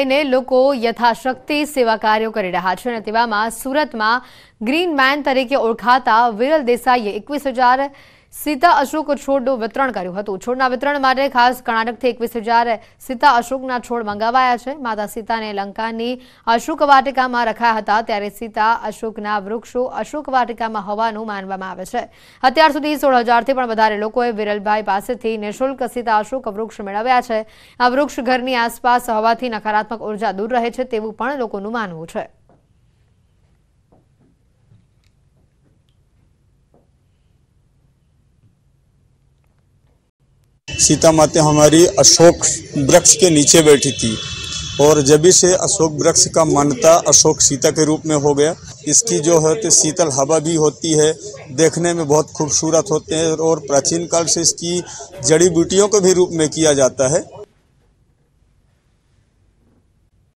એને લોકો યથાશક્તિ સેવા કાર્યો કરી રહ્યા છે અને તેવામાં સુરતમાં ગ્રીન મેન તરીકે ઓળખાતા વિરલ દેસાઈએ એકવીસ હજાર સીતા અશોક છોડનું વિતરણ કર્યું હતું છોડના વિતરણ માટે ખાસ કર્ણાટકથી એકવીસ હજાર સીતા અશોકના છોડ મંગાવાયા છે માતા સીતાને લંકાની અશોક વાટિકામાં રખાયા હતા ત્યારે સીતા અશોકના વૃક્ષો અશોક વાટિકામાં હોવાનું માનવામાં આવે છે અત્યાર સુધી સોળ હજારથી પણ વધારે લોકોએ વિરલભાઈ પાસેથી નિઃશુલ્ક સીતા અશોક વૃક્ષ મેળવ્યા છે આ વૃક્ષ ઘરની આસપાસ હોવાથી નકારાત્મક ઉર્જા દૂર રહે છે તેવું પણ લોકોનું માનવું છે सीता माता हमारी अशोक वृक्ष के नीचे बैठी थी और जब से अशोक वृक्ष का मान्यता अशोक सीता के रूप में हो गया इसकी जो है तो शीतल हवा भी होती है देखने में बहुत खूबसूरत होते हैं और प्राचीन काल से इसकी जड़ी बूटियों के भी रूप में किया जाता है